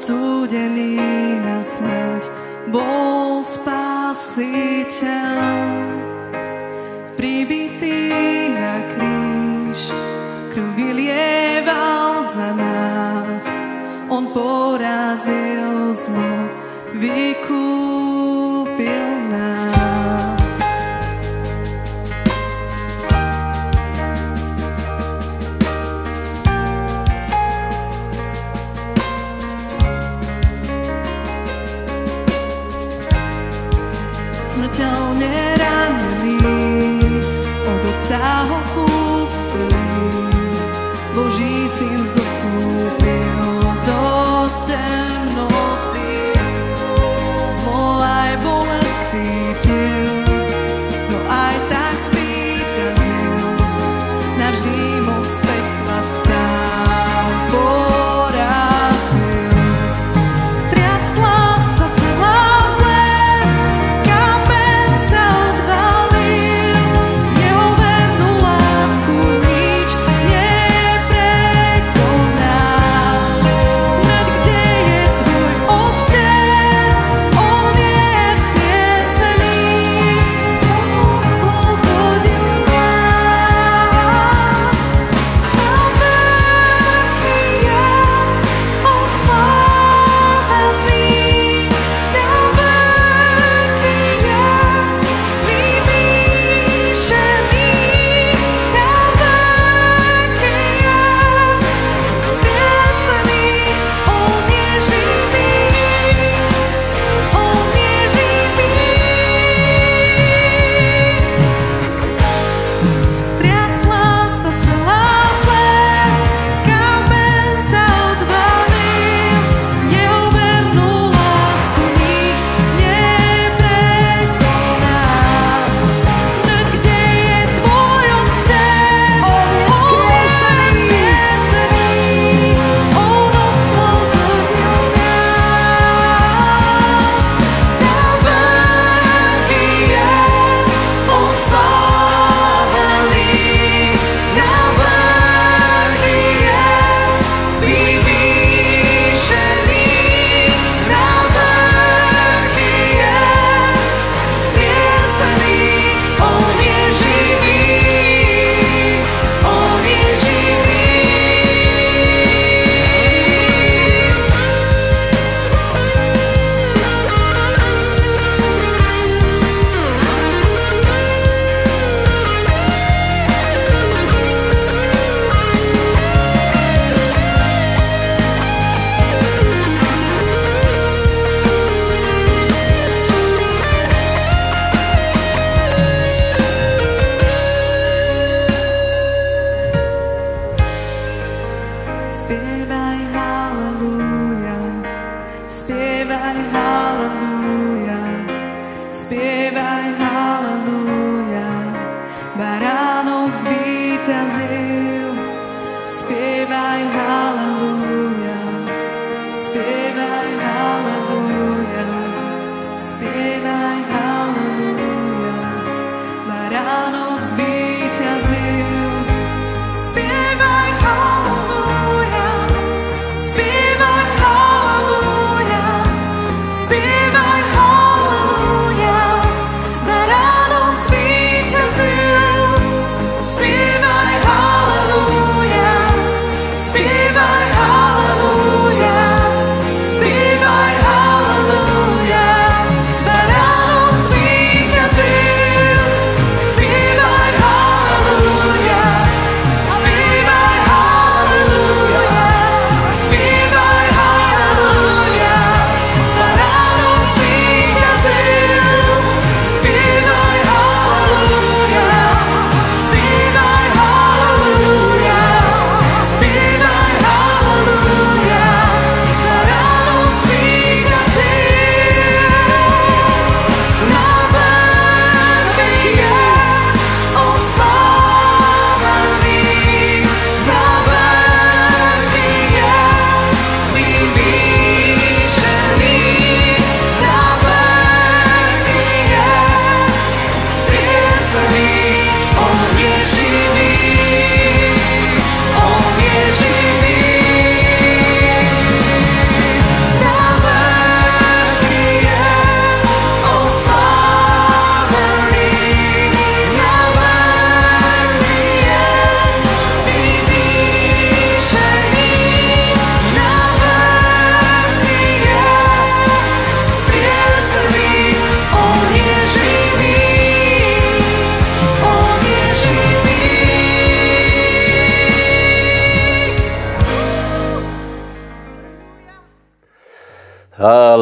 odsúdený na smrť, bol spasiteľ. Pribitý na kríž, krv vylieval za nás, on porazil zlo.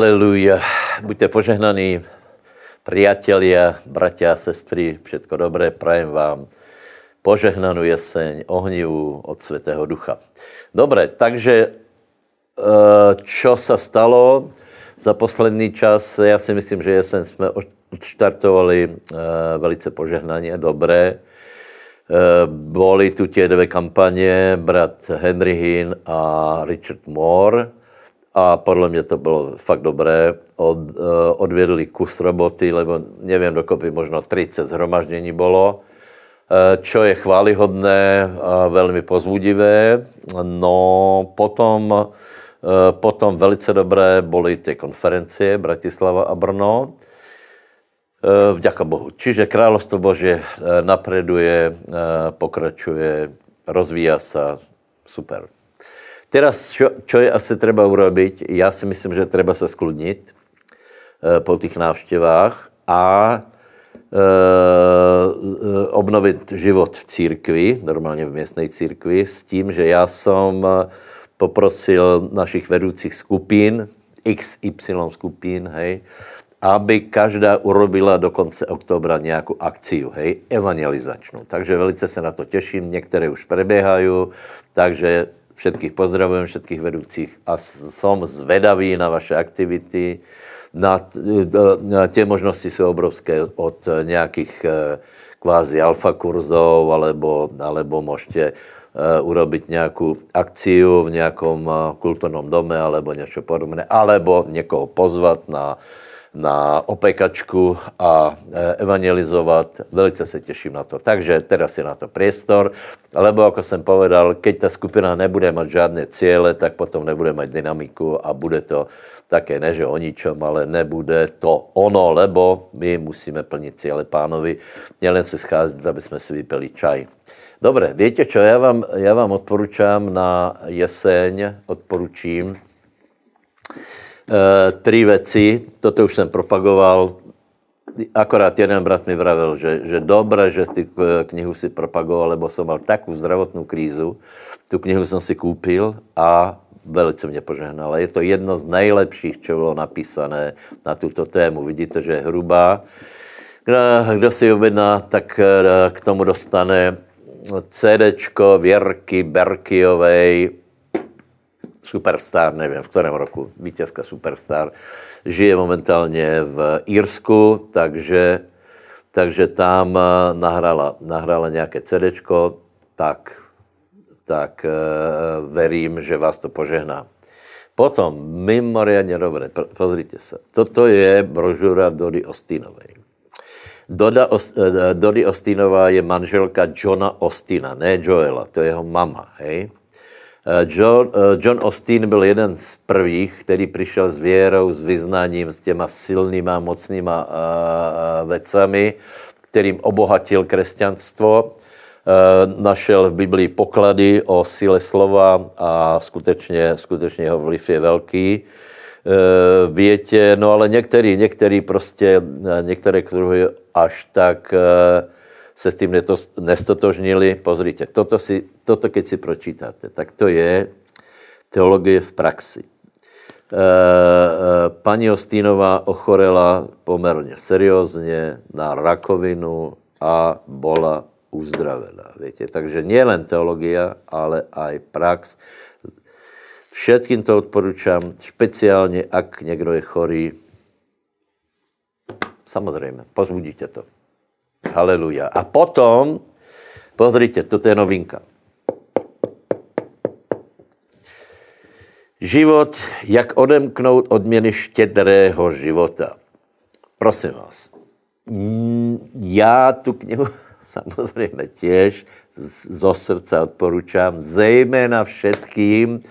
Haleluja. Buďte požehnaní, priatelia, bratia sestry, všetko dobré, prajem vám požehnanou jeseň, ohnivu od Svetého Ducha. Dobré, takže čo eh, se stalo za poslední čas? Já si myslím, že jeseň jsme odštartovali eh, velice požehnaně, dobré. Eh, byly tu tě dvě kampaně, brat Henry Hinn a Richard Moore a podle mě to bylo fakt dobré. Od, eh, odvedli kus roboty, lebo do dokopy možno 30 zhromaždení bylo, eh, čo je chválihodné a veľmi pozvudivé. No potom, eh, potom velice dobré boli tie konferencie Bratislava a Brno. Vďaka Bohu. Čiže Královstvo Bože napreduje, pokračuje, rozvíja sa. Super. Teraz, čo, čo je asi třeba urobiť? Já si myslím, že třeba se skludnit e, po těch návštěvách a e, obnovit život v církvi, normálně v městné církvi, s tím, že já jsem eh, poprosil našich vedoucích skupin, XY skupin, hej, aby každá urobila do konce oktobra nějakou akciu, hej, evangelizačnou. Takže velice se na to těším, některé už preběhají, takže Všetkých pozdravujem, všetkých vedoucích a jsem zvedavý na vaše aktivity. Na, na e, e, tie možnosti jsou obrovské od nějakých e, kvázi alfa kurzov, alebo, alebo můžete urobiť nějakou akciu v nějakom kulturnom dome alebo něco podobné, alebo někoho pozvat na na opekačku a e, evangelizovat. Velice se těším na to. Takže teraz je na to priestor, lebo jako jsem povedal, keď ta skupina nebude mít žádné cíle, tak potom nebude mít dynamiku a bude to také ne, že o ničom, ale nebude to ono, lebo my musíme plnit cíle pánovi, jen se scházet, aby jsme si vypili čaj. Dobře, víte čo, Já vám, já vám odporučám na jeseň, Odporučím. Eh, tři věci, toto už jsem propagoval, akorát jeden brat mi vravil, že, že dobré, že ty eh, knihu si propagoval, lebo jsem mal takovou zdravotnou krízu. Tu knihu jsem si koupil a velice mě požehnala. Je to jedno z nejlepších, co bylo napísané na tuto tému. Vidíte, že je hrubá. Kdo, kdo si objedná, tak eh, k tomu dostane CD Věrky Berkyovej, Superstar, nevím v kterém roku, vítězka Superstar, žije momentálně v Írsku, takže, takže tam eh, nahrala, nahrala nějaké CD, tak, tak eh, verím, že vás to požehná. Potom, mimoriadně dobré, pozrite se, Toto je brožura Dody Ostinovej. Doda Ost, eh, Dody Ostinová je manželka Johna Ostina, ne Joela, to je jeho mama, hej? Eh, John, eh, John Austin byl jeden z prvních, který přišel s věrou, s vyznáním, s těma silnýma, mocnýma eh, vecami, kterým obohatil křesťanstvo. Našel v Biblii poklady o síle slova a skutečně, skutečně jeho vliv je velký větě, no ale některý, některý prostě, některé kruhy až tak uh, se s tím nestotožnili. Pozrite, toto, si, toto keď si pročítáte, tak to je teologie v praxi. E, e, paní Ostínová ochorela poměrně seriózně na rakovinu a bola uzdravená. Víte? Takže nejen teologie, ale aj prax. Všetkým to odporučám, speciálně, ak někdo je chorý. Samozřejmě, pozbudíte to. Haleluja. A potom, pozrite, toto je novinka. Život, jak odemknout odměny štědrého života. Prosím vás, mm, já tu knihu samozřejmě těž zo srdce odporučám, zejména všetkým,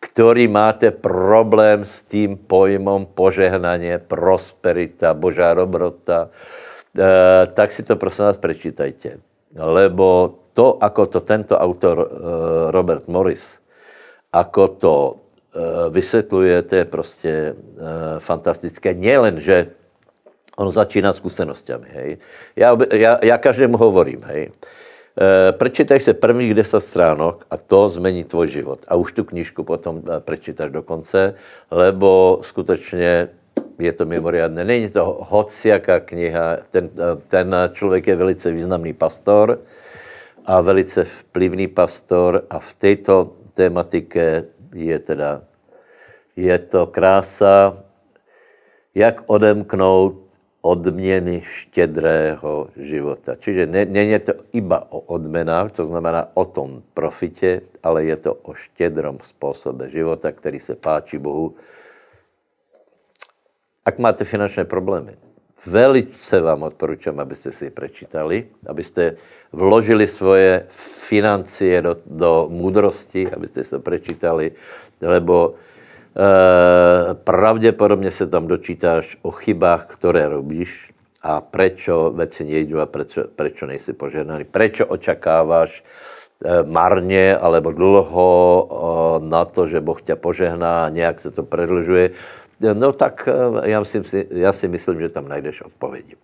který máte problém s tím pojmom požehnaně, prosperita, božá dobrota, Eh, tak si to prosím vás prečítajte. Lebo to, ako to tento autor eh, Robert Morris, ako to eh, vysvětluje, to je prostě fantastické. Nielen, že on začíná zkušenostmi. Já, já, já každému hovorím, hej. prečítaj se prvních 10 stránok a to změní tvoj život. A už tu knižku potom prečítaš do konce, lebo skutečně je to mimořádné. Není to hociaká kniha, ten, eh, ten člověk je velice významný pastor a velice vplyvný pastor a v této tématike je teda, je to krása, jak odemknout odměny štědrého života. Čiže není ne, to iba o odmenách, to znamená o tom profitě, ale je to o štědrom způsobe života, který se páčí Bohu ak máte finančné problémy, velice vám odporučám, abyste si je prečítali, abyste vložili svoje financie do, do můdrosti, abyste si to prečítali, lebo e, pravděpodobně se tam dočítáš o chybách, které robíš a prečo veci nejdu a prečo, prečo nejsi požehnaný, prečo očakáváš e, alebo dlouho e, na to, že Boh tě požehná a se to predlžuje No tak eh, já, myslím, já si myslím, že tam najdeš odpovědi.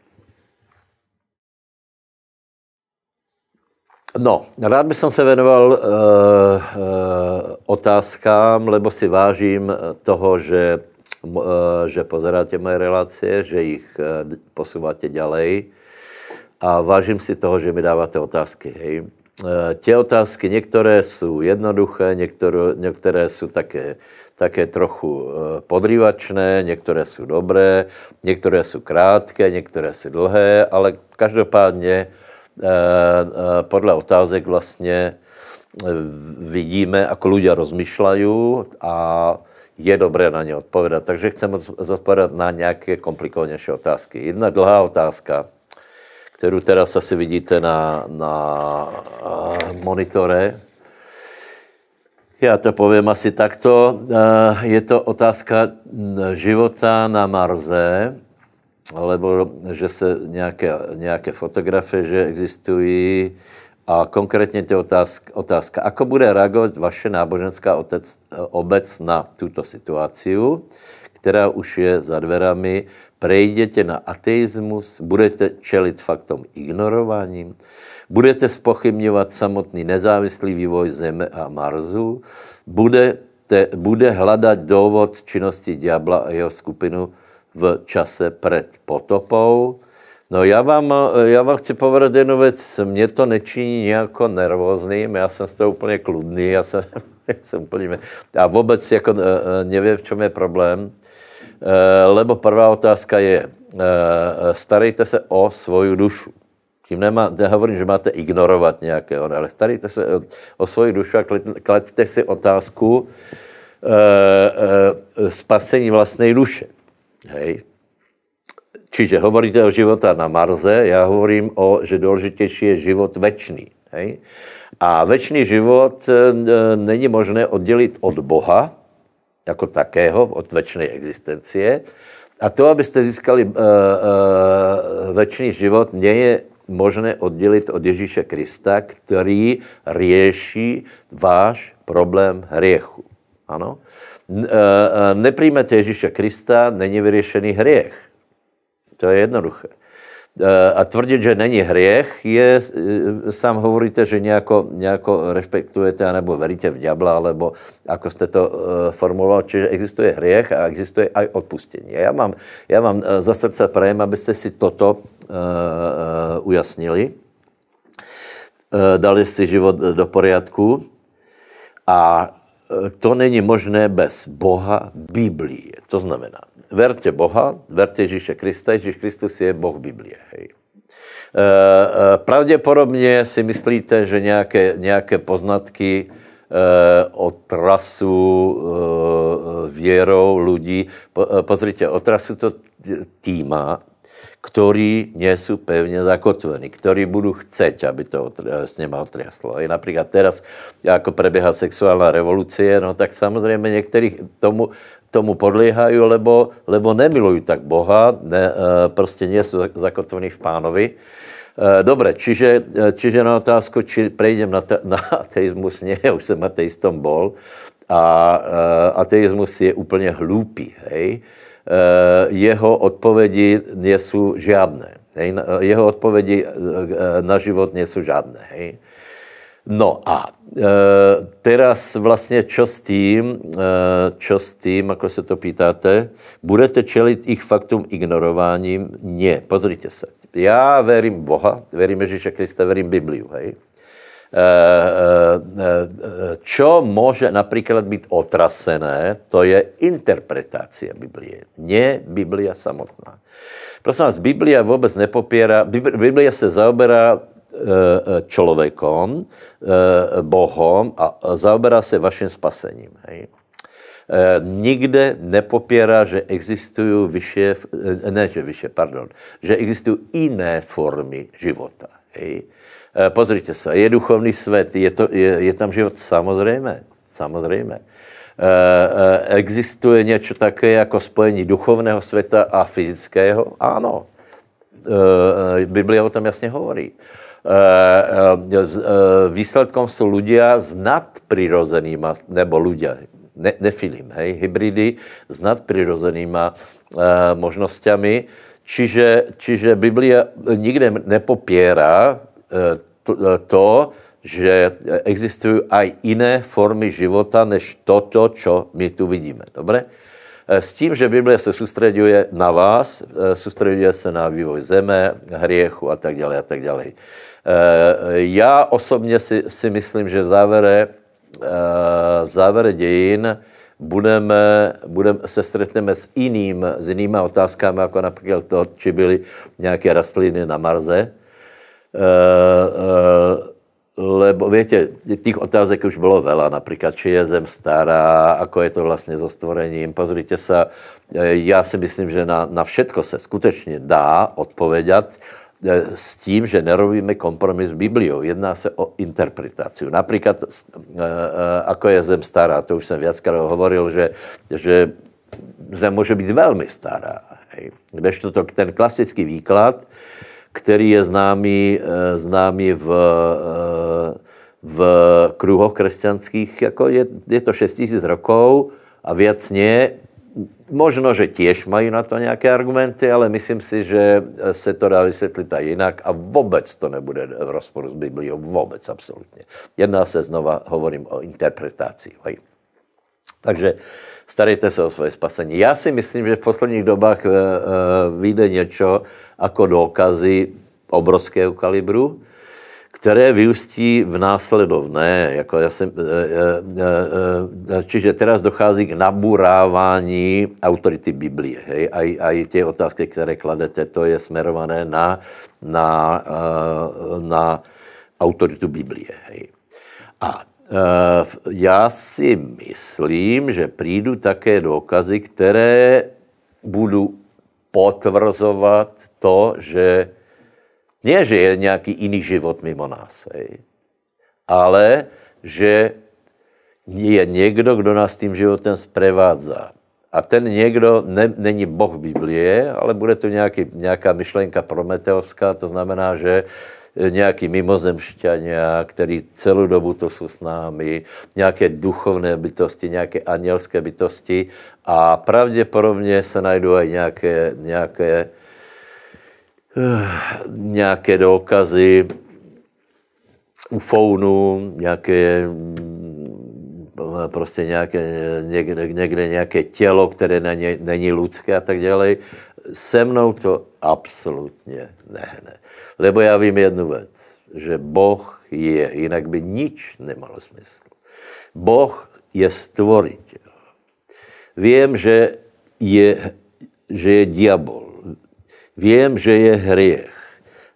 No, rád bych se věnoval e, e, otázkám, lebo si vážím toho, že, e, že pozeráte moje relace, že jich e, posouváte ďalej a vážím si toho, že mi dáváte otázky. Hej. E, tě otázky, některé jsou jednoduché, některé, některé jsou také také trochu eh, podrývačné, některé jsou dobré, některé jsou krátké, některé jsou dlhé, ale každopádně eh, eh, podle otázek vlastně vidíme, ako ľudia rozmýšlají a je dobré na ně odpovědat. Takže chceme zodpovědat na nějaké komplikovanější otázky. Jedna dlhá otázka, kterou teraz asi vidíte na, na monitore, já to povím asi takto. Eh, je to otázka mm, života na Marze, alebo že se nějaké, nějaké fotografie, že existují. A konkrétně to otázka, otázka, ako bude reagovat vaše náboženská otec, eh, obec na tuto situaci, která už je za dverami, prejdete na ateismus, budete čelit faktom ignorováním, budete spochybňovat samotný nezávislý vývoj Zeme a Marsu, budete, bude hledat důvod činnosti Diabla a jeho skupinu v čase před potopou. No já vám, já vám chci povedat jednu věc, mě to nečiní nějako nervózným, já jsem z toho úplně kludný, já jsem, já jsem úplně... A vůbec jako eh, eh, nevím, v čem je problém Eh, lebo prvá otázka je, eh, starejte se o svoju dušu. Tím nemá, nehovorím, že máte ignorovat nějaké, ale starejte se o, o svoji dušu a kladte si otázku e, e, spasení vlastné duše. Hej. Čiže hovoríte o života na Marze, já hovorím o, že důležitější je život večný. Hej. A večný život e, není možné oddělit od Boha, jako takého od večné existencie. A to, abyste získali uh, uh, večný život, mě je možné oddělit od Ježíše Krista, který řeší váš problém hriechu. Ano? Eh, Nepríjmete Ježíše Krista, není vyřešený hriech. To je jednoduché. Eh, a tvrdit, že není hriech, je, eh, sám hovoríte, že nějako, nějako respektujete anebo veríte v ďabla, alebo jako jste to eh, formuloval, čiže existuje hriech a existuje aj odpustení. Já mám, já vám za srdce prajem, abyste si toto ujasnili, dali si život do poriadku a to není možné bez Boha Biblie. To znamená, verte Boha, verte Ježíše Krista, Ježíš Kristus je Boh Biblie. Hej. Eh, eh, pravděpodobně si myslíte, že nějaké, nějaké poznatky eh, o trasu věrou lidí. Pozrite, o trasu to týma, ktorí nie sú pevne zakotvení, ktorí budú chceť, aby to s nima otriaslo. I napríklad teraz, ako prebieha sexuálna revolúcie, no tak samozrejme niektorých tomu tomu podliehajú, lebo, lebo nemilujú tak Boha, ne, eh, prostě nie sú zakotvení v pánovi. Eh, dobre, čiže, eh, čiže na otázku, či prejdem na, te, na ateizmus, nie, už jsem ateistom bol. A ateismus je úplně hloupý, hej. Jeho odpovědi nejsou žádné. Hej. Jeho odpovědi na život nejsou žádné, hej. No a e, teraz vlastně čo s tím, e, čo s tím, jako se to pýtáte, budete čelit ich faktům ignorováním? Ne, pozrite se. Já verím Boha, verím Ježíše Krista, verím Bibliu, hej. E, e, e, čo může například být otrasené, to je interpretácia Biblie, ne Biblia samotná. Prosím vás, Biblia vůbec nepopírá, Biblia se zaoberá Eh, eh, člověkem, eh, Bohom a zaoberá se vaším spasením. Hej. Nikde nepopírá, že existují vyše, ne, že vyše, pardon, že existují jiné formy života. Hej. Pozrite se, je duchovní svět, je, to, je, je tam život samozřejmě, samozřejmě. Existuje něco také jako spojení duchovného světa a fyzického? Ano. Biblia o tom jasně hovorí. Eh, eh, eh, výsledkom jsou ľudia s nadprirozenýma, nebo ľudia, ne, nefilím, hej, hybridy s nadprirozenýma možnostiami. Čiže, čiže Biblia nikde nepopiera to, že existují aj jiné formy života, než toto, čo my tu vidíme. Dobře? S tím, že Bible se soustředuje na vás, soustředuje se na vývoj zeme, hriechu a tak dále a tak dále. Eh, já osobně si, si myslím, že v závere, eh, v závere dějin budeme, budeme, se stretneme s iným, s jinýma otázkami, jako například to, či byly nějaké rastliny na Marze. Eh, lebo, víte těch otázek už bylo vela. Například či je Zem stará, ako je to vlastne so stvorením. Pozrite sa, Já si myslím, že na, na všetko se skutečne dá odpovedať. E, s tím, že nerobíme kompromis s Bibliou. Jedná se o interpretaci. Například, e, e, ako je zem stará, to už jsem viackrát hovoril, že, že zem může být velmi stará. Kdežto to, ten klasický výklad, který je známý, známý v, v kruhoch křesťanských, jako je, je to 6000 rokov a věcně Možno, že tiež mají na to nějaké argumenty, ale myslím si, že eh, se to dá vysvětlit a jinak a vůbec to nebude eh, v rozporu s Biblií, vůbec absolutně. Jedná se znova, hovorím o interpretaci. Takže starejte se o svoje spasení. Já si myslím, že v posledních dobách eh, vyjde něco jako důkazy obrovského kalibru, které vyústí v následovné. Jako já jsem, eh, eh, eh, čiže teraz dochází k naburávání autority Biblie. Hej? A, i ty otázky, které kladete, to je smerované na, na, na autoritu Biblie. Hej? A já si myslím, že přijdu také důkazy, které budou potvrzovat to, že ne, že je nějaký jiný život mimo nás, hej. ale že je někdo, kdo nás tím životem sprevádza, A ten někdo ne, není boh Biblie, ale bude to nějaký, nějaká myšlenka prometeovská, to znamená, že nějaký mimozemšťania, který celou dobu to jsou s námi, nějaké duchovné bytosti, nějaké anělské bytosti a pravděpodobně se najdou i nějaké, nějaké Eh, nějaké u ufounu, nějaké mm, prostě nějaké, někde, někde nějaké tělo, které není, není lidské a tak dále. Se mnou to absolutně nehne. Lebo já vím jednu věc, že Boh je, jinak by nič nemalo smysl. Boh je stvoritel. Vím, že je, že je diabol Vím, že je hriech.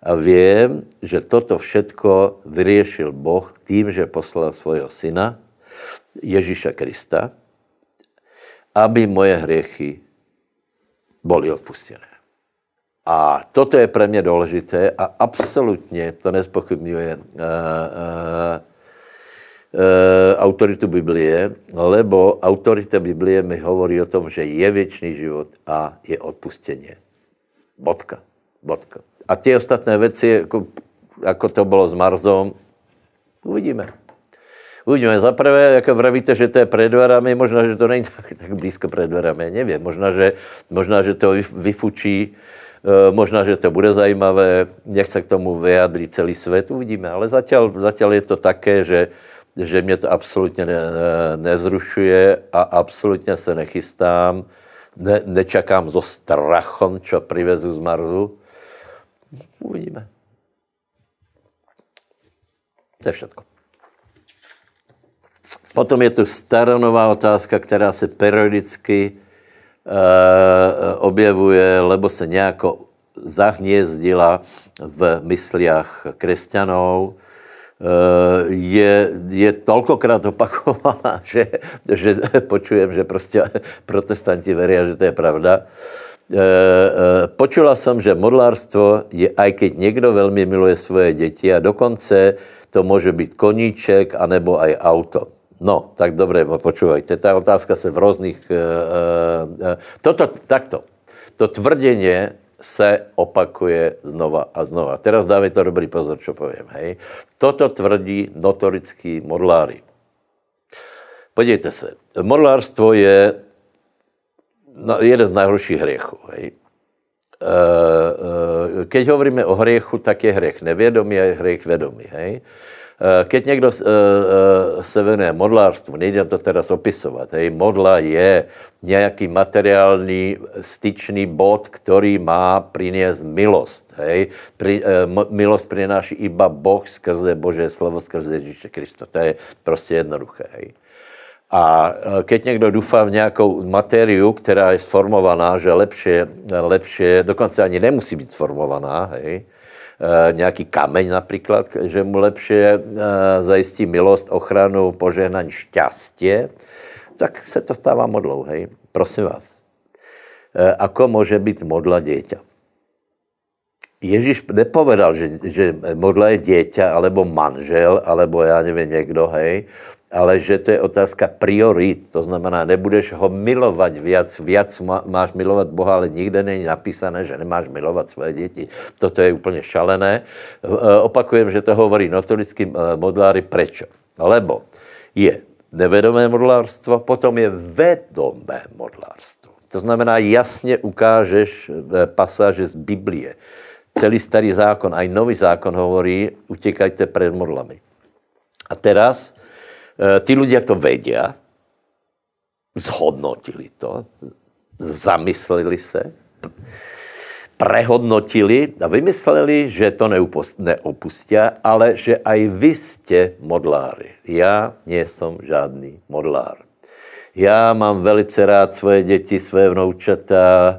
A vím, že toto všetko vyriešil Boh tím, že poslal svojho syna, Ježíša Krista, aby moje hriechy byly odpustené. A toto je pro mě důležité a absolutně to nespochybňuje uh, eh, uh, eh, uh, eh, autoritu Biblie, lebo autorita Biblie mi hovorí o tom, že je věčný život a je odpustenie. Bodka. Bodka. A ty ostatné věci, jako, jako to bylo s Marzom, uvidíme. Uvidíme. Za prvé, jako vravíte, že to je před dverami, možná, že to není tak, tak blízko před dverami, nevím. Možná, že, možná, že to vyfučí, eh, možná, že to bude zajímavé, nech se k tomu vyjádří celý svět, uvidíme. Ale zatím, zatím je to také, že, že mě to absolutně ne, nezrušuje a absolutně se nechystám ne, nečakám so strachom, čo privezu z Marzu. Uvidíme. To je všetko. Potom je tu staronová otázka, která se periodicky e, objevuje, lebo se nějako zahnězdila v mysliach křesťanů. Eh, je, je tolkokrát opakovaná, že, že počujem, že prostě protestanti veria, že to je pravda. Eh, eh, počula jsem, že modlárstvo je, aj keď někdo velmi miluje svoje děti a dokonce to může být koníček anebo aj auto. No, tak dobré, počúvajte. Ta otázka se v různých... Toto, takto. To tvrdenie se opakuje znova a znova. Teraz dávejte dobrý pozor, čo povím. Hej. Toto tvrdí notorický modlári. Podívejte se, modlárstvo je no, jeden z najhorších hriechů. Hej. Eh, eh, keď hovoríme o hriechu, tak je hriech Nevědomý a hriech vědomý. Hej. Eh, keď někdo eh, eh, se venuje modlářstvu, nejdem to teda opisovat, hej, modla je nějaký materiální styčný bod, který má přinést milost. Hej. Pri, milost přináší iba Boh skrze Bože slovo, skrze Ježíše Krista. To je prostě jednoduché. Hej. A keď někdo dufá v nějakou materiu, která je sformovaná, že lepšie, lepšie dokonce ani nemusí být sformovaná, hej, Eh, nějaký kameň například, že mu lepší eh, zajistí milost, ochranu, požehnání, šťastě, tak se to stává modlou, hej. Prosím vás. Eh, Ako může být modla děťa? Ježíš nepovedal, že, že modla je děťa, alebo manžel, alebo já nevím, někdo, hej ale že to je otázka priorit, to znamená, nebudeš ho milovat viac, viac máš milovat Boha, ale nikde není napísané, že nemáš milovat své děti. Toto je úplně šalené. E, opakujem, že to hovorí notorický e, modláry, Proč? Lebo je nevedomé modlárstvo, potom je vedomé modlárstvo. To znamená, jasně ukážeš pasáže z Biblie. Celý starý zákon, aj nový zákon hovorí, utěkajte před modlami. A teraz Eh, Tí ľudia to vedia, zhodnotili to, zamysleli se, prehodnotili a vymysleli, že to neopustí, ale že aj vy jste modláři. Já nejsem žádný modlár. Já mám velice rád svoje děti, své vnoučata,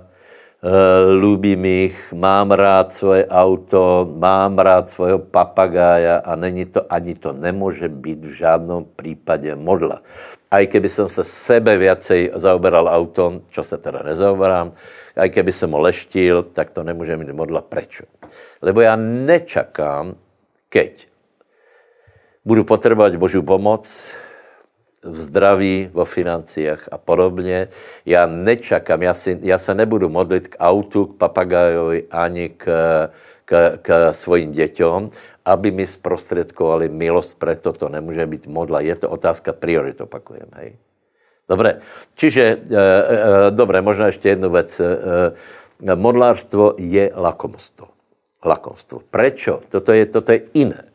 Eh, Lubím jich, mám rád svoje auto, mám rád svého papagája a není to, ani to nemůže být v žádném případě modla. A i keby jsem se sebe viacej zaoberal autom, čo se teda nezaoberám, i keby jsem ho leštil, tak to nemůže mít modla. Proč? Lebo já nečakám, keď budu potřebovat Boží pomoc, v zdraví, vo financiách a podobně. Já nečakám, já, si, já se nebudu modlit k autu, k papagajovi ani k, k, k svojim děťom, aby mi zprostředkovali milost, preto to nemůže být modla. Je to otázka priorit, opakujem, hej. Dobre, čiže, e, eh, e, eh, dobre, možná ještě jednu věc. E, eh, modlárstvo je lakomstvo. Lakomstvo. Prečo? Toto je, toto je iné.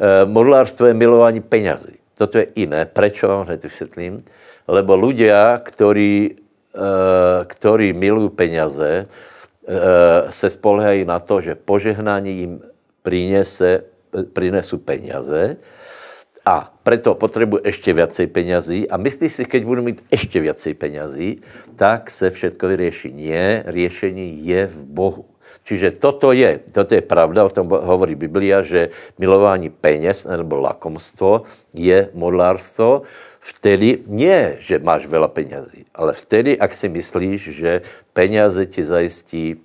E, modlárstvo je milování peňazí. Toto je iné. Prečo? hned vysvětlím? Lebo ľudia, ktorí, e, ktorí milujú peniaze, e, se spolehají na to, že požehnání jim prinese, prinesú peniaze a preto potrebujú ešte viacej peňazí a myslí si, keď budú mít ešte viacej peňazí, tak se všetko vyrieši. Nie, řešení je v Bohu. Čiže toto je, toto je pravda, o tom hovorí Biblia, že milování peněz nebo lakomstvo je modlárstvo, vtedy nie, že máš veľa peňazí, ale vtedy, ak si myslíš, že peniaze ti zajistí,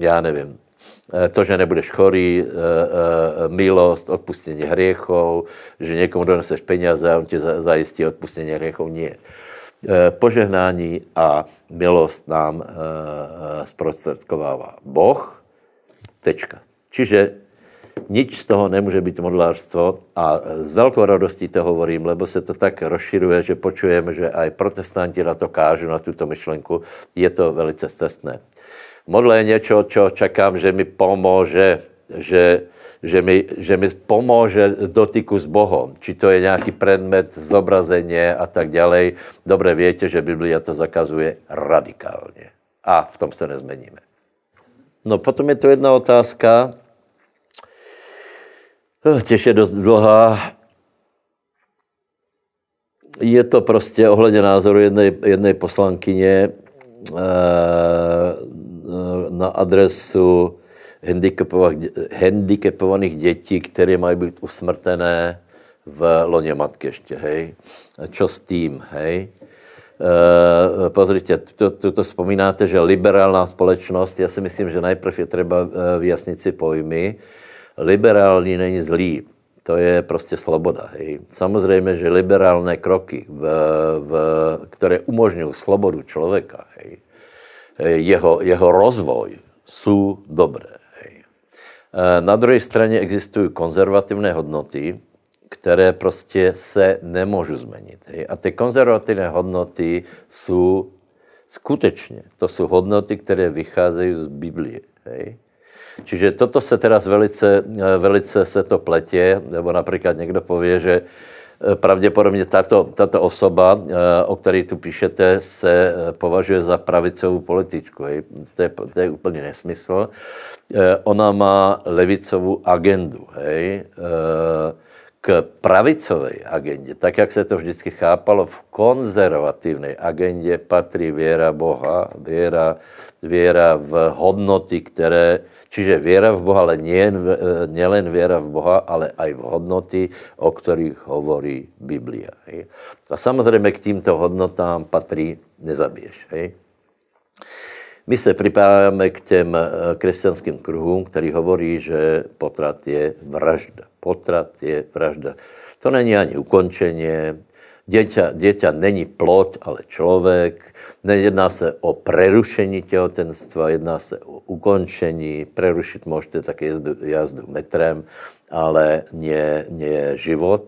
já nevím, eh, to, že nebudeš chorý, eh, eh, milost, odpustení hriechov, že někomu doneseš peniaze a on ti zajistí odpustení hriechov, nie. Eh, požehnání a milost nám eh, eh, zprostředkovává Boh. Tečka. Čiže nič z toho nemůže být modlárstvo a s velkou radostí to hovorím, lebo se to tak rozširuje, že počujeme, že aj protestanti na to kážu, na tuto myšlenku. Je to velice cestné. Modlé je něco, čo čekám, že mi pomůže, že že mi, že mi pomůže dotyku s Bohem. Či to je nějaký předmět zobrazení a tak dále. dobře víte, že Biblia to zakazuje radikálně. A v tom se nezmeníme. No potom je tu jedna otázka, eh, těž je dost dlouhá. Je to prostě ohledně názoru jedné, jedné poslankyně eh, na adresu handicapovaných dětí, které mají být usmrtené v loně matky ještě, hej. Čo s tím, hej. Uh, pozrite, to, to, to vzpomínáte, že liberální společnost, já si myslím, že najprv je třeba eh, vyjasnit si pojmy. Liberální není zlý, to je prostě sloboda. Hej. Samozřejmě, že liberální kroky, v, v, které umožňují slobodu člověka, hej, eh, jeho, jeho rozvoj, jsou dobré. Eh, na druhé straně existují konzervativné hodnoty, které prostě se nemůžu změnit. A ty konzervativní hodnoty jsou skutečně, to jsou hodnoty, které vycházejí z Biblie. Hej. Čiže toto se teraz velice, eh, velice se to pletě, nebo například někdo pově, že Eh, pravděpodobně tato, tato osoba, eh, o které tu píšete, se eh, považuje za pravicovou političku. To je, to je úplně nesmysl. Ona má levicovou agendu. Hej k pravicové agendě, tak jak se to vždycky chápalo, v konzervativní agendě patří věra Boha, věra, věra v hodnoty, které, čiže věra v Boha, ale nejen, nie věra v Boha, ale i v hodnoty, o kterých hovorí Biblia. Hej. A samozřejmě k tímto hodnotám patří nezabiješ. Hej. My se připájáme k těm eh, křesťanským kruhům, který hovorí, že potrat je vražda. Potrat je vražda. To není ani ukončeně. Děťa, děťa není plod, ale člověk. Nejedná se o prerušení těhotenstva, jedná se o ukončení. Prerušit můžete také jezdu, jazdu metrem, ale nie, nie život.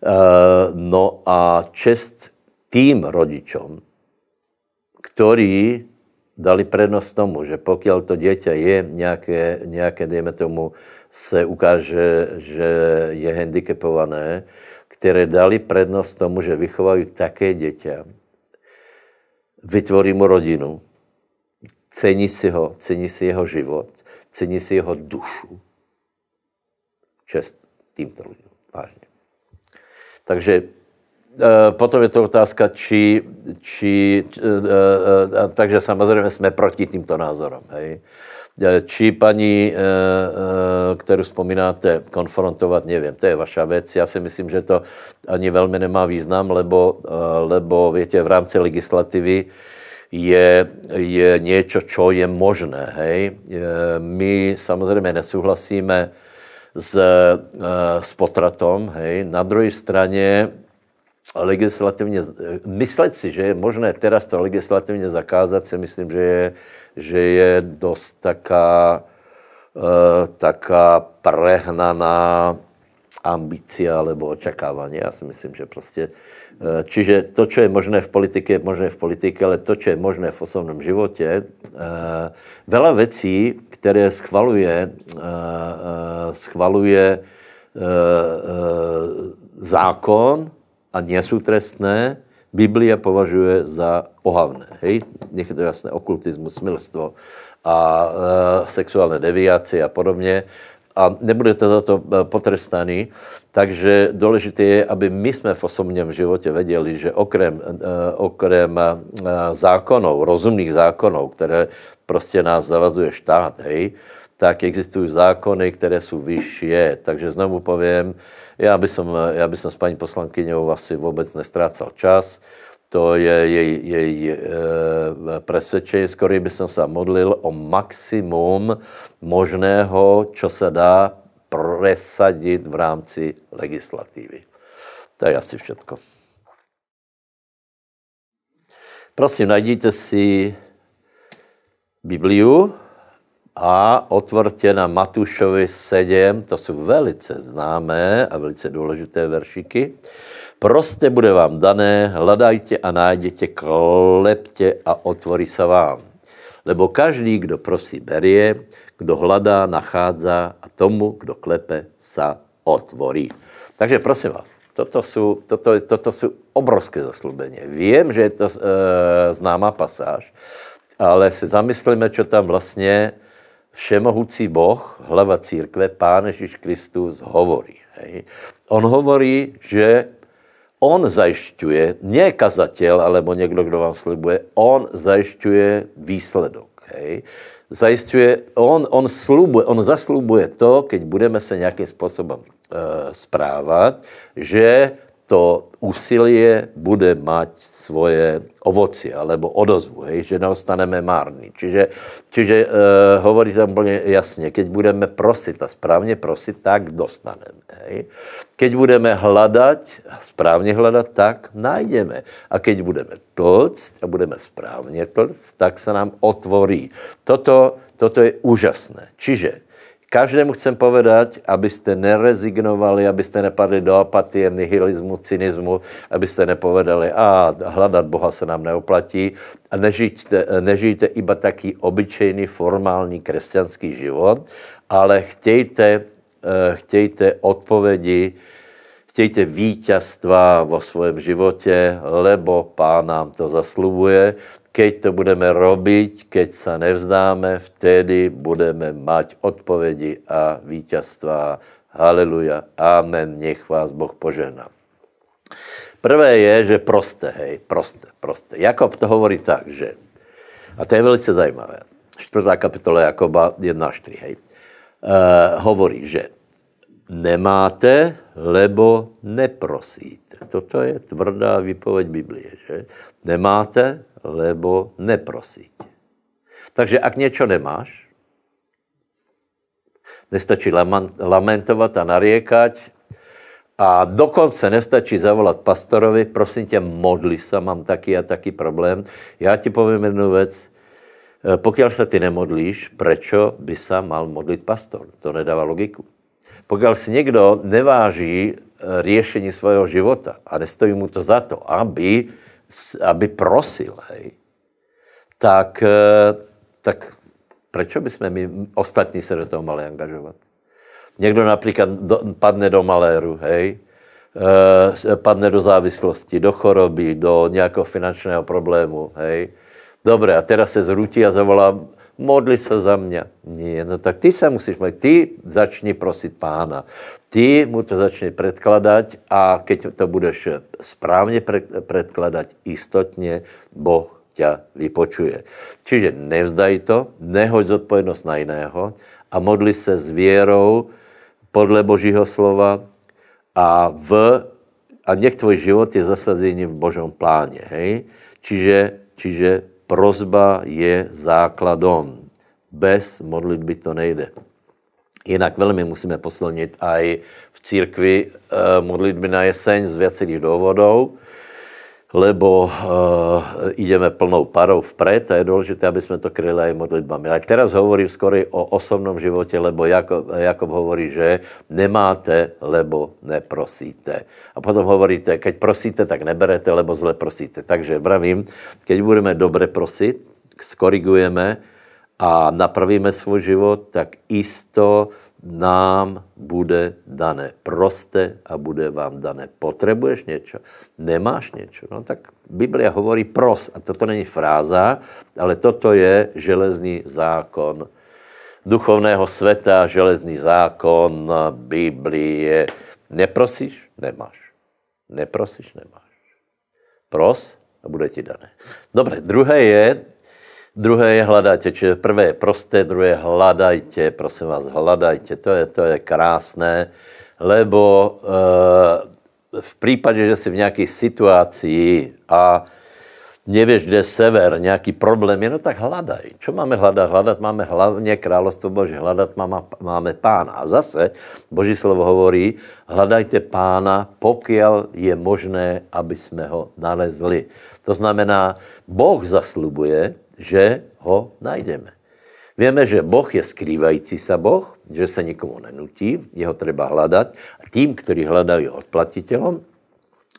Uh, no a čest tým rodičom, kteří dali prednost tomu, že pokud to dítě je nějaké, nějaké dejme tomu, se ukáže, že je handicapované, které dali prednost tomu, že vychovají také dětě. Vytvorí mu rodinu, cení si ho, cení si jeho život, cení si jeho dušu. Čest týmto lidem, vážně. Takže eh, potom je to otázka, či, či, e, takže samozřejmě jsme proti týmto názorům. Hej. Eh, či paní, eh, eh, kterou vzpomínáte, konfrontovat, nevím, to je vaša věc. Já si myslím, že to ani velmi nemá význam, lebo, lebo větě, v rámci legislativy je, je něco, co je možné. Hej? My samozřejmě nesouhlasíme s, s potratom. Hej? Na druhé straně legislativně, myslet si, že je možné teraz to legislativně zakázat, si myslím, že je že je dost taká, eh, taká prehnaná ambícia alebo očekávání. Já si myslím, že prostě... Eh, čiže to, co je možné v politike, je možné v politike, ale to, co je možné v osobném životě, eh, veľa věcí, které schvaluje, schvaluje zákon a nie sú trestné, Biblie považuje za ohavné. Hej? Nech je to jasné, okultismus, smilstvo a e, sexuální deviace a podobně. A nebudete za to eh, potrestaní. Takže důležité je, aby my jsme v osobním životě věděli, že okrem, eh, okrem zákonů, rozumných zákonů, které prostě nás zavazuje štát, hej, tak existují zákony, které jsou vyšší. Takže znovu povím, já by som, já by som s paní poslankyňou asi vůbec nestrácal čas. To je její, jej, e, eh, presvědčení, skoro by som se modlil o maximum možného, co se dá presadit v rámci legislativy. To je asi všetko. Prosím, najdíte si Bibliu, a otvrtě na Matušovi 7, to jsou velice známé a velice důležité veršiky. Proste bude vám dané, hledajte a najděte klepte a otvorí se vám. Lebo každý, kdo prosí, berie, kdo hledá, nachádza a tomu, kdo klepe, sa otvorí. Takže prosím vás, toto jsou, toto, toto jsou obrovské zaslubenie. Vím, že je to e, známá pasáž, ale si zamyslíme, co tam vlastně všemohúci Boh, hlava církve, Pán Ježíš Kristus hovorí. Hej. On hovorí, že on zajišťuje, ne kazatel alebo někdo, kdo vám slibuje, on zajišťuje výsledok. Hej. Zajišťuje, on, on, slubuje, on zaslubuje to, keď budeme se nějakým způsobem e, správat, že to úsilí bude mať svoje ovoci alebo odozvu, hej, že neostaneme mární. Čiže, čiže e, hovorí tam úplně jasně, keď budeme prosit a správně prosit, tak dostaneme. Hej. Keď budeme hledat, správně hledat, tak najdeme. A keď budeme tlct a budeme správně tlct, tak se nám otvorí. Toto, toto je úžasné. Čiže Každému chcem povedať, aby ste nerezignovali, aby ste nepadli do apatie, nihilismu, cynismu, aby ste nepovedali, a hledat Boha se nám neoplatí a nežijte, nežijte iba taký obyčejný formální křesťanský život, ale chtějte, eh, chtějte odpovědi, chtějte víťazstva vo svém životě, lebo pán nám to zaslubuje Keď to budeme robiť, keď sa nevzdáme, vtedy budeme mať odpovedi a víťazstva. Haleluja. Amen. Nech vás Boh požehná. Prvé je, že prosté, hej, prosté, prosté. Jakob to hovorí tak, že, a to je velice zajímavé, 4. kapitola Jakoba 1 až 3, hej, uh, hovorí, že nemáte, lebo neprosíte toto je tvrdá výpověď Biblie, že? Nemáte, lebo neprosíte. Takže ak něco nemáš, nestačí lamentovat a nariekať, a dokonce nestačí zavolat pastorovi, prosím tě, modli se, mám taky a taky problém. Já ti povím jednu věc, e, pokud se ty nemodlíš, prečo by se mal modlit pastor? To nedává logiku. Pokud si někdo neváží riešení svého života a nestojí mu to za to, aby, aby prosil, hej, tak, eh, tak proč by sme my ostatní se do toho mali angažovat? Někdo například do, padne do maléru, hej, e, padne do závislosti, do choroby, do nějakého finančného problému, hej. Dobré, a teda se zrutí a zavolá modli se za mě. Ne, no tak ty se musíš modlit, ty začni prosit pána. Ty mu to začni predkladat a keď to budeš správně predkladat, istotně Boh tě vypočuje. Čiže nevzdaj to, nehoď zodpovědnost na jiného a modli se s věrou podle Božího slova a v a nech tvoj život je zasazený v Božom pláně. Hej? Čiže, čiže Prozba je základom. Bez modlitby to nejde. Jinak velmi musíme poslnit aj v církvi eh, modlitby na jeseň z viacerých důvodů lebo uh, ideme plnou parou vpred a je důležité, aby jsme to kryli aj modlitbami. Ale teraz hovorím skoro o osobnom životě, lebo Jakob, Jakob hovorí, že nemáte, lebo neprosíte. A potom hovoríte, keď prosíte, tak neberete, lebo zle prosíte. Takže vravím, keď budeme dobře prosit, skorigujeme a napravíme svůj život, tak isto nám bude dané. Proste a bude vám dané. Potrebuješ niečo? Nemáš niečo? No tak Biblia hovorí pros. A toto není fráza, ale toto je železný zákon duchovného sveta, železný zákon Biblie. Neprosíš? Nemáš. Neprosíš? Nemáš. Pros a bude ti dané. Dobre, druhé je, Druhé je hledajte, čili prvé je prosté, druhé je hledajte, prosím vás, hledajte, to je, to je krásné, lebo e, v případě, že jsi v nějaké situaci a nevíš, kde je sever, nějaký problém no tak hledaj. Co máme hledat? Hledat máme hlavně královstvo boží hledat máme, máme pána. A zase Boží slovo hovorí, hledajte pána, pokud je možné, aby jsme ho nalezli. To znamená, Boh zaslubuje, že ho najdeme. Vieme, že Boh je skrývající sa Boh, že se nikomu nenutí, jeho treba hľadať. A tým, ktorí hľadajú odplatiteľom,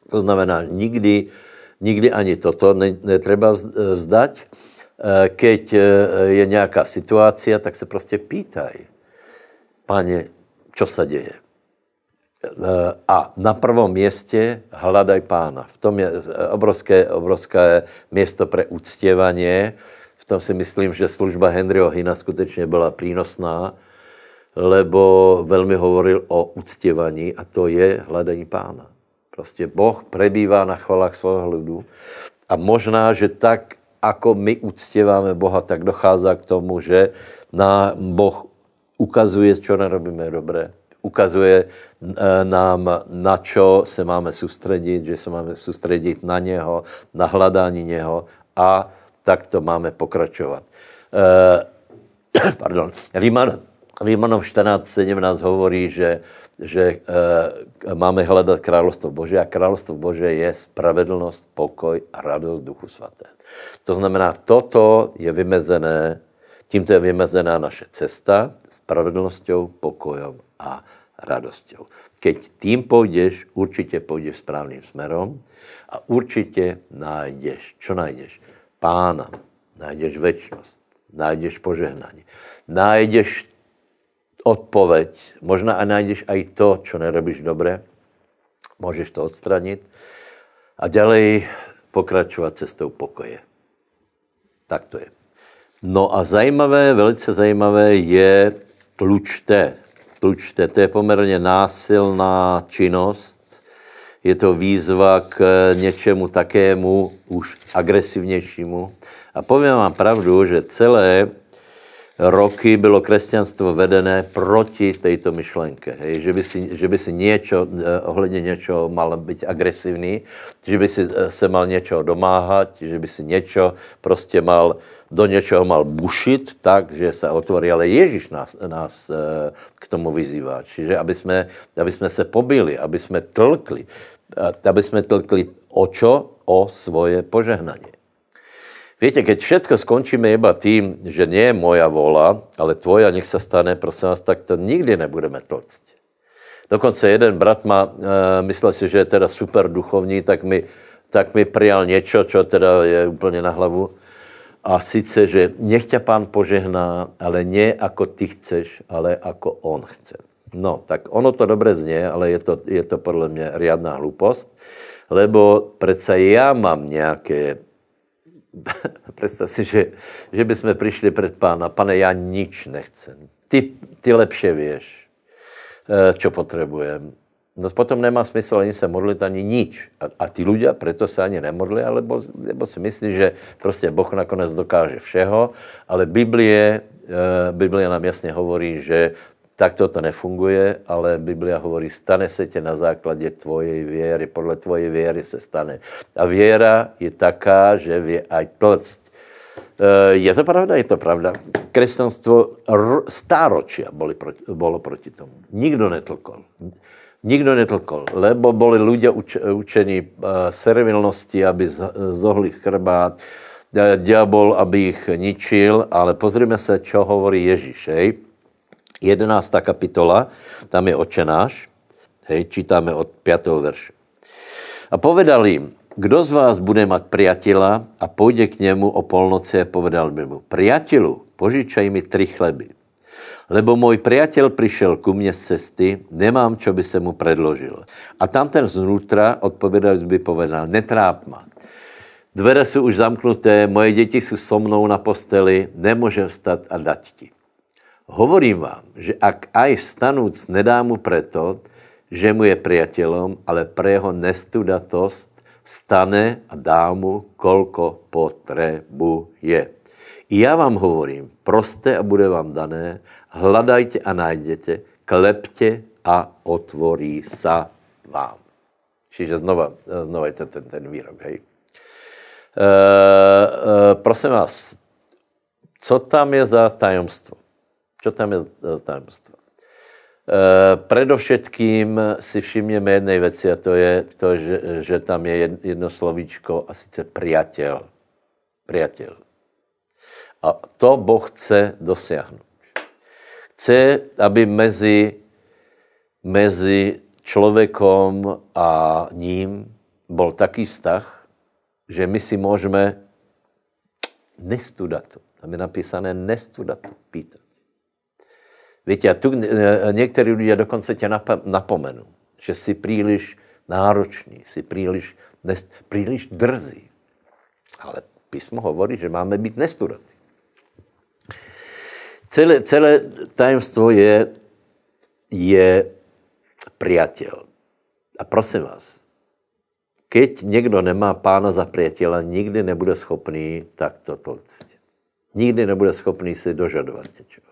to znamená, nikdy, nikdy ani toto netreba vzdať. E, keď e, je nějaká situácia, tak se prostě pýtaj. Pane, čo se děje? E, a na prvom městě hľadaj pána. V tom je obrovské, obrovské město pre uctěvanie, v tom si myslím, že služba Henryho Hina skutečně byla přínosná, lebo velmi hovoril o uctěvaní a to je hledání pána. Prostě Boh prebývá na chvalách svého lidu a možná, že tak, ako my uctěváme Boha, tak dochází k tomu, že na Boh ukazuje, čo nerobíme dobré, ukazuje e, nám, na čo se máme soustředit, že se máme soustředit na něho, na hledání něho a tak to máme pokračovat. Eh, pardon, Riemann, Riemannov 14.17 hovorí, že, že eh, máme hledat královstvo Bože a královstvo Bože je spravedlnost, pokoj a radost Duchu Svaté. To znamená, toto je vymezené, tímto je vymezená naše cesta spravedlností, pokojem a radostí. Keď tím půjdeš, určitě půjdeš správným směrem a určitě najdeš. Co najdeš? Pána, najdeš večnost, najdeš požehnání, najdeš odpověď, možná a najdeš aj to, co nerobíš dobře, můžeš to odstranit a ďalej pokračovat cestou pokoje. Tak to je. No a zajímavé, velice zajímavé je tlučte. Tlučte, to je poměrně násilná činnost, je to výzva k něčemu takému už agresivnějšímu. A povím vám pravdu, že celé roky bylo křesťanstvo vedené proti této myšlenke. Hej, že by si, že by si něčo, eh, ohledně něčeho mal být agresivní, že by si eh, se mal něčeho domáhat, že by si něčo prostě mal, do něčeho mal bušit, tak, že se otvorí. Ale Ježíš nás, nás eh, k tomu vyzývá. Čiže aby jsme, aby jsme se pobili, aby jsme tlkli, aby jsme tlkli o čo? O svoje požehnání. Víte, keď všetko skončíme iba tým, že nie je moja vola, ale tvoja nech se stane, prosím vás, tak to nikdy nebudeme tlct. Dokonce jeden brat má, e, myslel si, že je teda super duchovní, tak mi, tak mi prijal něco, co teda je úplně na hlavu. A sice, že nech tě pán požehná, ale ne jako ty chceš, ale jako on chce. No, tak ono to dobře zní, ale je to, je to podle mě riadná hlupost, lebo přece já mám nějaké Představ si, že, že by přišli před pred pána. Pane, já nič nechcem. Ty, ty lepše věš, čo eh, potrebujem. No potom nemá smysl ani se modlit, ani nič. A, a ti lidé proto se ani nemodlí, alebo, nebo si myslí, že prostě Boh nakonec dokáže všeho, ale Biblie, e, Biblie nám jasně hovorí, že tak to nefunguje, ale Biblia hovorí, stane se tě na základě tvojej věry, podle tvojej věry se stane. A věra je taká, že vě aj tlct. E, je to pravda? Je to pravda. Kresťanstvo stáročia boli proti, bolo proti tomu. Nikdo netlkol. Nikdo netlkol, lebo boli ľudia uč, učení e, servilnosti, aby zohli chrbát, e, diabol, aby ich ničil, ale pozrime se, čo hovorí Ježíš. Hej? 11. kapitola, tam je očenáš, hej, čítáme od 5. verše. A povedal jim, kdo z vás bude mít přátela a půjde k němu o polnoci a povedal by mu, priatelu, požičej mi tři chleby. Lebo můj přítel přišel ku mně z cesty, nemám, co by se mu předložil. A tam ten znutra odpovědajíc by povedal, netráp ma. Dvere jsou už zamknuté, moje děti jsou so mnou na posteli, nemůžem vstat a dať ti. Hovorím vám, že ak aj stanúc nedá mu preto, že mu je priateľom, ale pre jeho nestudatosť stane a dá mu, kolko potrebuje. I já vám hovorím, proste a bude vám dané, hľadajte a najdete, klepte a otvorí sa vám. Čiže znova, znova je to ten, ten výrok, hej. E, e, prosím vás, co tam je za tajemstvo? Čo tam je tajemstvo? E, predovšetkým si všimněme jednej věci a to je to, že, že tam je jedno slovíčko a sice priateľ. Priateľ. A to Boh chce dosáhnout. Chce, aby mezi, mezi člověkem a ním byl taký vztah, že my si můžeme nestudat. Tam je napísané nestudat, Pítr. Víte, a tu e, e, některý lidé dokonce tě napomenu, že jsi příliš náročný, jsi příliš, nest, příliš drzý. Ale písmo hovorí, že máme být nestudatý. Celé, celé tajemstvo je, je priateľ. A prosím vás, keď někdo nemá pána za priateľa, nikdy nebude schopný takto tlct. Nikdy nebude schopný si dožadovat něčeho.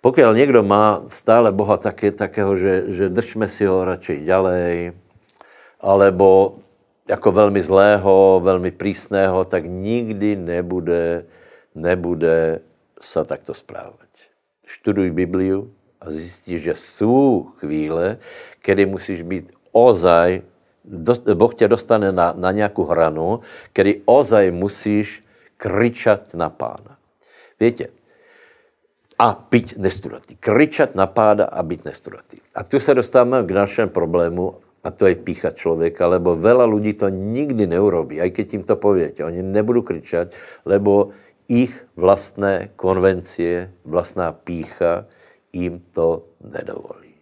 Pokud někdo má stále Boha taky takého, že, že držme si ho radšej ďalej, alebo jako velmi zlého, velmi přísného, tak nikdy nebude, nebude se takto správat. Študuj Bibliu a zjistí, že jsou chvíle, kdy musíš být ozaj, Boh tě dostane na, na nějakou hranu, kdy ozaj musíš kričat na pána. Víte, a být nestudatý. Kričat, napáda a být nestudatý. A tu se dostáváme k našemu problému, a to je pícha člověka, lebo veľa lidí to nikdy neurobí, aj keď jim to povětě. Oni nebudou kričat, lebo ich vlastné konvencie, vlastná pícha jim to nedovolí.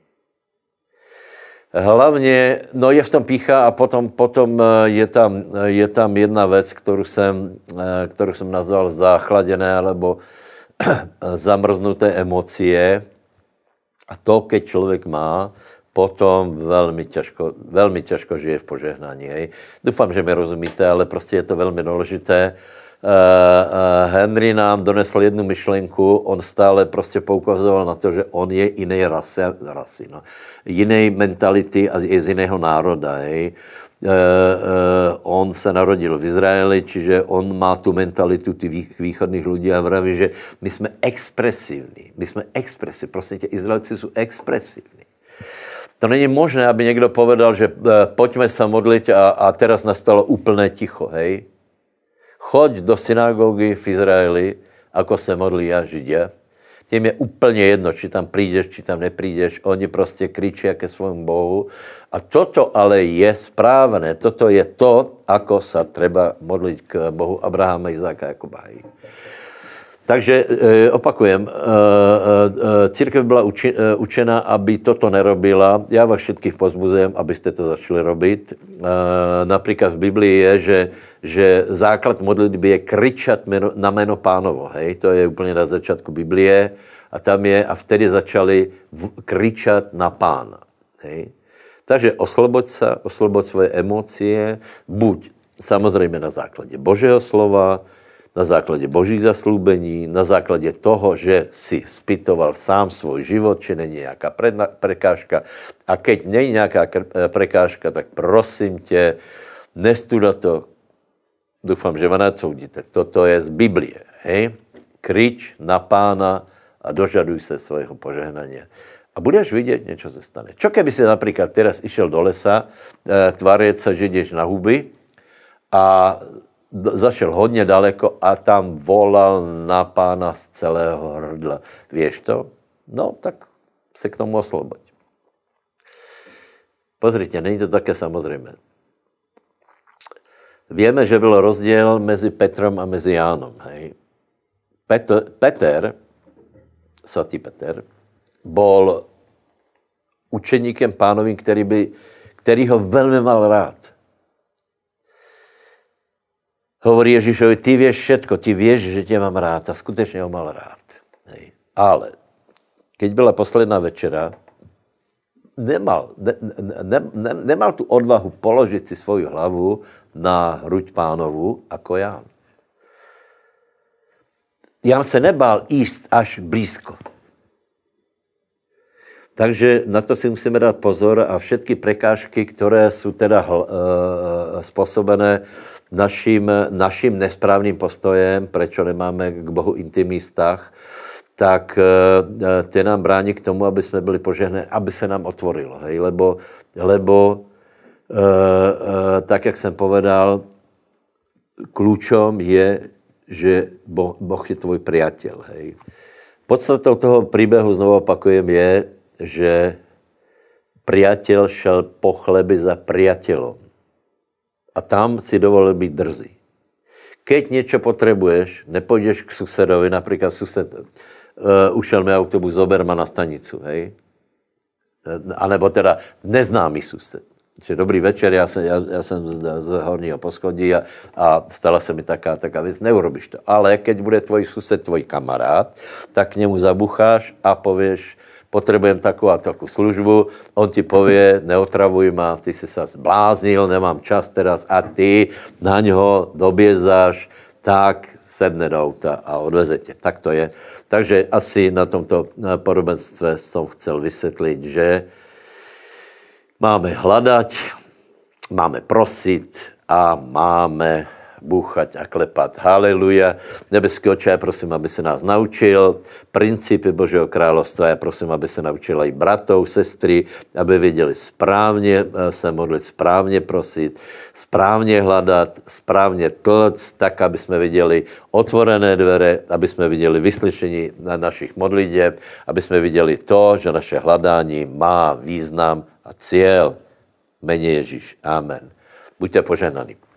Hlavně, no je v tom pícha a potom, potom eh, je, tam, eh, je tam jedna věc, kterou jsem, eh, kterou jsem nazval záchladěné, alebo zamrznuté emocie a to, keď člověk má, potom velmi těžko, velmi těžko žije v požehnání. Hej. Doufám, že mi rozumíte, ale prostě je to velmi důležité. Uh, uh, Henry nám donesl jednu myšlenku, on stále prostě poukazoval na to, že on je jiné rasy, rasy no. jiné mentality a je z jiného národa. Hej. Uh, Eh, eh, on se narodil v Izraeli, čiže on má tu mentalitu těch východních lidí a vraví, že my jsme expresivní, my jsme expresivní, prostě tě Izraelci jsou expresivní. To není možné, aby někdo povedal, že eh, pojďme se modlit a, a teraz nastalo úplné ticho, hej. Choď do synagogy v Izraeli, ako se modlí a židě těm je úplně jedno, či tam přijdeš, či tam nepřijdeš, oni prostě kričí ke svému Bohu. A toto ale je správné, toto je to, ako sa treba modlit k Bohu Abrahama, Izáka a Jakuba. Takže eh, opakujem, eh, eh, církev byla učena, aby toto nerobila. Já vás všetkých pozbuzujem, abyste to začali robit. Například v Biblii je, že, že základ modlitby je kričat na jméno pánovo. Hej? To je úplně na začátku Biblie. A tam je, a vtedy začali kričat na pána. Hej? Takže osloboď se, osloboď svoje emoce, buď samozřejmě na základě Božího slova, na základě božích zaslúbení, na základě toho, že si spytoval sám svůj život, či není nějaká prekážka. A keď není nějaká eh, prekážka, tak prosím tě, nestuda to, doufám, že mě nadsoudíte, toto je z Biblie, hej? Krič na pána a dožaduj se svého požehnání. A budeš vidět, něco se stane. Čo keby si například teraz išel do lesa, eh, tvářet se, že jdeš na huby a zašel hodně daleko a tam volal na pána z celého hrdla. víš to? No, tak se k tomu osloboď. Pozrite, není to také samozřejmé. Víme, že byl rozdíl mezi Petrem a mezi Jánom. Hej? Petr, Petr, svatý Petr, byl učeníkem pánovým, který, by, který ho velmi mal rád hovorí Ježíšovi, ty věš všetko, ty věš, že tě mám rád a skutečně ho mal rád. Hej. Ale keď byla posledná večera, nemal, ne, ne, ne, nemal tu odvahu položit si svoji hlavu na hruď pánovu, jako já. Já se nebál jíst až blízko. Takže na to si musíme dát pozor a všechny prekážky, které jsou teda hl, e, způsobené naším, naším nesprávným postojem, proč nemáme k Bohu intimní vztah, tak eh, ty nám brání k tomu, aby jsme byli požehnáni, aby se nám otvorilo. Hej? Lebo, lebo e, e, tak, jak jsem povedal, klíčem je, že boh, boh je tvůj přítel. Hej? Podstatou toho příběhu, znovu opakujem, je, že přítel šel po chleby za přítelem a tam si dovolil být drzý. Keď něco potřebuješ, nepůjdeš k susedovi, například sused, uh, ušel mi autobus, oberma na stanicu, hej? Eh, nebo teda neznámý sused. Že dobrý večer, já jsem, já, já jsem z, z horního poschodí a, a stala se mi taká, taká věc, neurobiš to. Ale keď bude tvoj sused tvoj kamarád, tak k němu zabucháš a pověš, potřebujeme takovou a takovou službu, on ti pově, neotravuj ma, ty jsi se zbláznil, nemám čas teraz a ty na něho dobězáš, tak sedne do auta a odveze tě. Tak to je. Takže asi na tomto podobenstve jsem chcel vysvětlit, že máme hledat, máme prosit a máme bůchať a klepat. Haleluja. Nebeský oče, prosím, aby se nás naučil principy Božího královstva. Já prosím, aby se naučil i bratov, sestry, aby věděli správně eh, se modlit, správně prosit, správně hledat, správně tlc, tak, aby jsme viděli otvorené dvere, aby jsme viděli vyslyšení na našich modliteb, aby jsme viděli to, že naše hledání má význam a cíl. Meně Ježíš. Amen. Buďte poženaní.